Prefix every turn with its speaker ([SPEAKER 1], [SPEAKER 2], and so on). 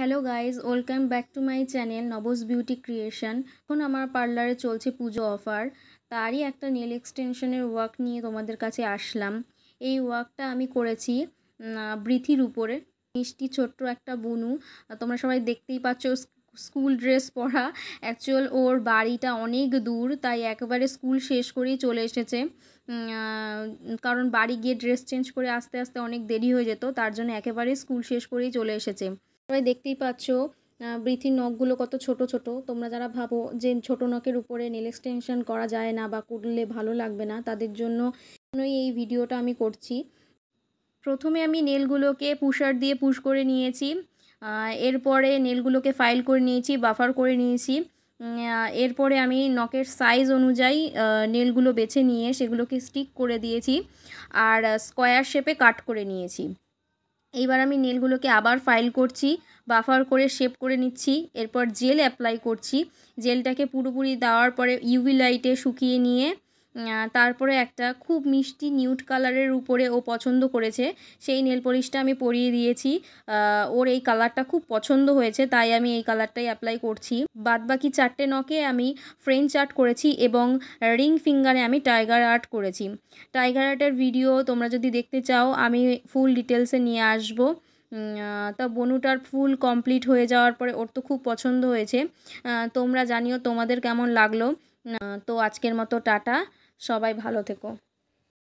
[SPEAKER 1] hello guys welcome back to my channel নবজ beauty creation এখন আমার পার্লারে চলছে পুজো অফার তারই একটা নেল এক্সটেনশনের ওয়ার্ক নিয়ে তোমাদের কাছে আসলাম এই ওয়ার্কটা আমি করেছি বৃথির উপরে মিষ্টি ছোট্ট একটা বুনু তোমরা সবাই দেখতেই পাচ্ছ স্কুল ড্রেস পরা অ্যাকচুয়াল ওর বাড়িটা অনেক দূর তাই একেবারে স্কুল শেষ করেই চলে এসেছে কারণ বাড়ি গিয়ে ড্রেস চেঞ্জ করে আস্তে আস্তে অনেক দেরি হয়ে যেত তার জন্য একেবারে স্কুল শেষ করেই চলে এসেছে তোমরা দেখতেই পাচ্ছ বৃথির নখগুলো কত ছোট ছোট তোমরা যারা ভাবো যে ছোট নখের উপরে নেল এক্সটেনশন করা যায় না বা করলে ভালো লাগবে না তাদের জন্য এই ভিডিওটা আমি করছি প্রথমে আমি নেলগুলোকে পুষার দিয়ে পুশ করে নিয়েছি এরপরে নেলগুলোকে ফাইল করে নিয়েছি বাফার করে নিয়েছি এরপরে আমি নখের সাইজ অনুযায়ী নেলগুলো বেছে নিয়ে সেগুলোকে স্টিক করে দিয়েছি আর স্কোয়ার শেপে কাট করে নিয়েছি এইবার আমি নেলগুলোকে আবার ফাইল করছি বাফার করে শেপ করে নিচ্ছি এরপর জেল অ্যাপ্লাই করছি জেলটাকে পুরোপুরি দেওয়ার পরে ইউভি লাইটে শুকিয়ে নিয়ে তারপরে একটা খুব মিষ্টি নিউড কালারের উপরে ও পছন্দ করেছে সেই নেল পলিশটা আমি পরিয়ে দিয়েছি ওর এই কালারটা খুব পছন্দ হয়েছে তাই আমি এই কালারটাই অ্যাপ্লাই করছি বাদ বাকি চারটে নকে আমি ফ্রেঞ্চ আর্ট করেছি এবং রিং ফিঙ্গারে আমি টাইগার আর্ট করেছি টাইগার আর্টের ভিডিও তোমরা যদি দেখতে চাও আমি ফুল ডিটেলসে নিয়ে আসবো তা বনুটার ফুল কমপ্লিট হয়ে যাওয়ার পরে ওর তো খুব পছন্দ হয়েছে তোমরা জানিও তোমাদের কেমন লাগলো তো আজকের মতো টাটা সবাই ভালো থেকো